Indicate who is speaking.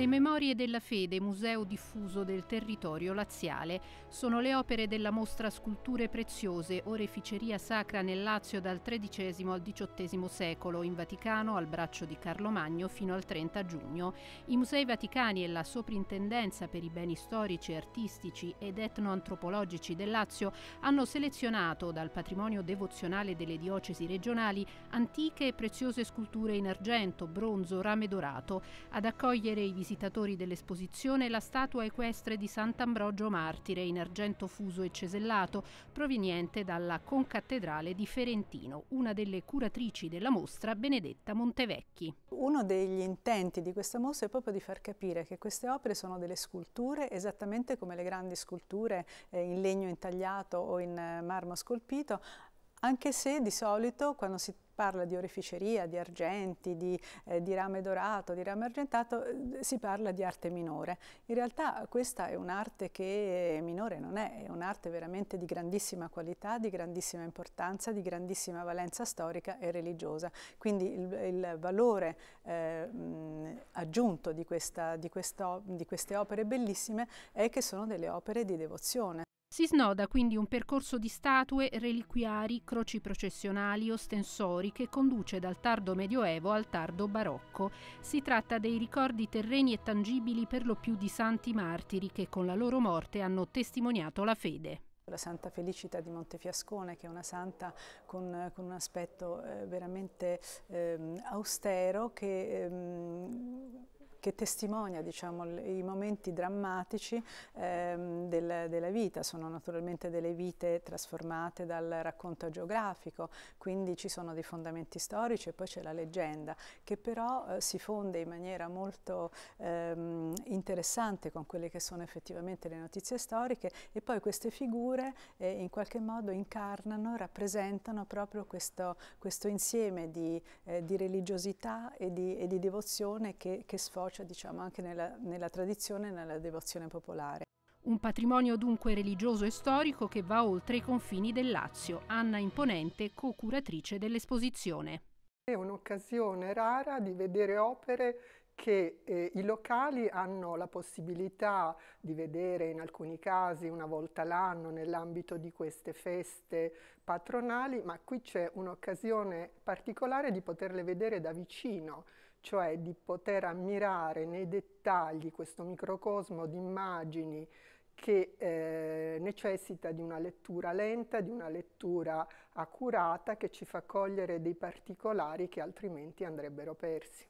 Speaker 1: Le Memorie della Fede, museo diffuso del territorio laziale, sono le opere della mostra Sculture preziose, oreficeria sacra nel Lazio dal XIII al XVIII secolo, in Vaticano al braccio di Carlo Magno fino al 30 giugno. I Musei Vaticani e la Soprintendenza per i beni storici, artistici ed etnoantropologici del Lazio hanno selezionato dal patrimonio devozionale delle diocesi regionali antiche e preziose sculture in argento, bronzo, rame dorato, ad accogliere i visitatori visitatori dell'esposizione la statua equestre di Sant'Ambrogio Martire in argento fuso e cesellato, proveniente dalla concattedrale di Ferentino, una delle curatrici della
Speaker 2: mostra Benedetta Montevecchi. Uno degli intenti di questa mostra è proprio di far capire che queste opere sono delle sculture esattamente come le grandi sculture eh, in legno intagliato o in eh, marmo scolpito, anche se di solito quando si parla di oreficeria, di argenti, di, eh, di, rame dorato, di rame argentato, eh, si parla di arte minore. In realtà questa è un'arte che minore non è, è un'arte veramente di grandissima qualità, di grandissima importanza, di grandissima valenza storica e religiosa. Quindi il, il valore eh, aggiunto di, questa, di, questo, di queste opere bellissime è che sono delle opere di devozione. Si snoda
Speaker 1: quindi un percorso di statue, reliquiari, croci processionali, ostensori che conduce dal tardo medioevo al tardo barocco. Si tratta dei ricordi terreni e tangibili per lo più di santi martiri che con la loro morte hanno testimoniato la fede
Speaker 2: la Santa Felicita di Montefiascone, che è una santa con, con un aspetto eh, veramente eh, austero, che eh, che testimonia diciamo, i momenti drammatici ehm, del, della vita. Sono naturalmente delle vite trasformate dal racconto geografico, quindi ci sono dei fondamenti storici e poi c'è la leggenda, che però eh, si fonde in maniera molto ehm, interessante con quelle che sono effettivamente le notizie storiche e poi queste figure eh, in qualche modo incarnano, rappresentano proprio questo, questo insieme di, eh, di religiosità e di, e di devozione che, che sfocia associa diciamo, anche nella, nella tradizione e nella devozione popolare.
Speaker 1: Un patrimonio dunque religioso e storico che va oltre i confini del Lazio. Anna Imponente, co-curatrice dell'esposizione.
Speaker 3: È un'occasione rara di vedere opere che eh, i locali hanno la possibilità di vedere in alcuni casi una volta l'anno nell'ambito di queste feste patronali, ma qui c'è un'occasione particolare di poterle vedere da vicino, cioè di poter ammirare nei dettagli questo microcosmo di immagini che eh, necessita di una lettura lenta, di una lettura accurata che ci fa cogliere dei particolari che altrimenti andrebbero persi.